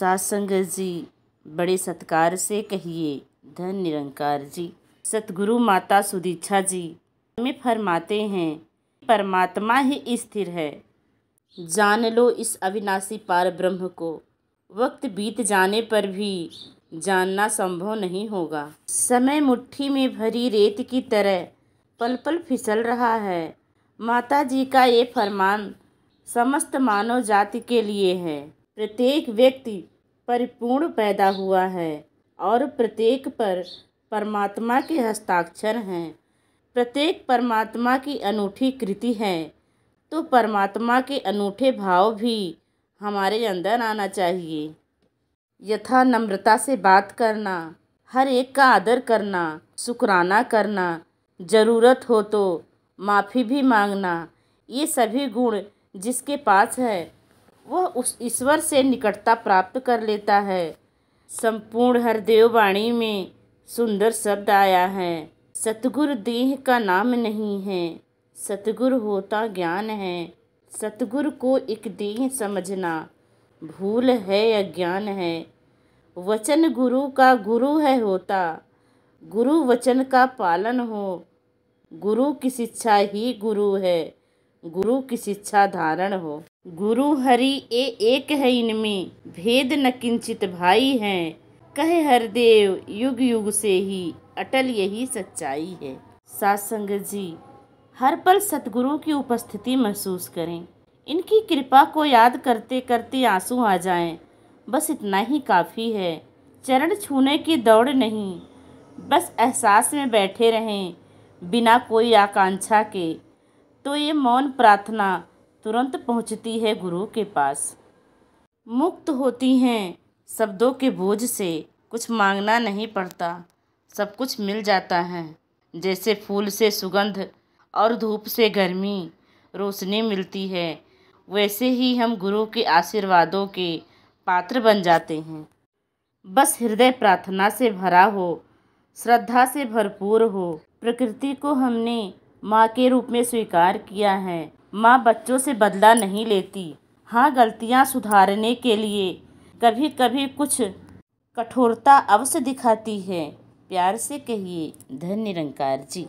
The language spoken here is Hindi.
सासंग जी बड़े सत्कार से कहिए धन निरंकार जी सतगुरु माता सुदीक्षा जी हमें फरमाते हैं परमात्मा ही स्थिर है जान लो इस अविनाशी पार ब्रह्म को वक्त बीत जाने पर भी जानना संभव नहीं होगा समय मुट्ठी में भरी रेत की तरह पल पल फिसल रहा है माता जी का ये फरमान समस्त मानव जाति के लिए है प्रत्येक व्यक्ति परिपूर्ण पैदा हुआ है और प्रत्येक पर परमात्मा के हस्ताक्षर हैं प्रत्येक परमात्मा की अनूठी कृति है तो परमात्मा के अनूठे भाव भी हमारे अंदर आना चाहिए यथा नम्रता से बात करना हर एक का आदर करना शुक्राना करना ज़रूरत हो तो माफ़ी भी मांगना ये सभी गुण जिसके पास है वह उस ईश्वर से निकटता प्राप्त कर लेता है संपूर्ण हरदेव वाणी में सुंदर शब्द आया है सतगुर देह का नाम नहीं है सतगुर होता ज्ञान है सतगुर को एक देह समझना भूल है या ज्ञान है वचन गुरु का गुरु है होता गुरु वचन का पालन हो गुरु की शिक्षा ही गुरु है गुरु की शिक्षा धारण हो गुरु हरि ए एक है इनमें भेद न किंचित भाई हैं कहे हरदेव युग युग से ही अटल यही सच्चाई है सासंग जी हर पल सतगुरु की उपस्थिति महसूस करें इनकी कृपा को याद करते करते आंसू आ जाएं बस इतना ही काफ़ी है चरण छूने की दौड़ नहीं बस एहसास में बैठे रहें बिना कोई आकांक्षा के तो ये मौन प्रार्थना तुरंत पहुंचती है गुरु के पास मुक्त होती हैं शब्दों के बोझ से कुछ मांगना नहीं पड़ता सब कुछ मिल जाता है जैसे फूल से सुगंध और धूप से गर्मी रोशनी मिलती है वैसे ही हम गुरु के आशीर्वादों के पात्र बन जाते हैं बस हृदय प्रार्थना से भरा हो श्रद्धा से भरपूर हो प्रकृति को हमने माँ के रूप में स्वीकार किया है माँ बच्चों से बदला नहीं लेती हाँ गलतियाँ सुधारने के लिए कभी कभी कुछ कठोरता अवश्य दिखाती है प्यार से कहिए धन निरंकार जी